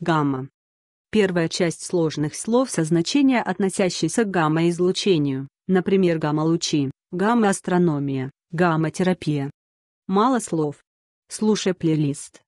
Гамма. Первая часть сложных слов со значения, относящейся к гамма-излучению, например, гамма-лучи, гамма-астрономия, гамма-терапия. Мало слов. Слушай плейлист.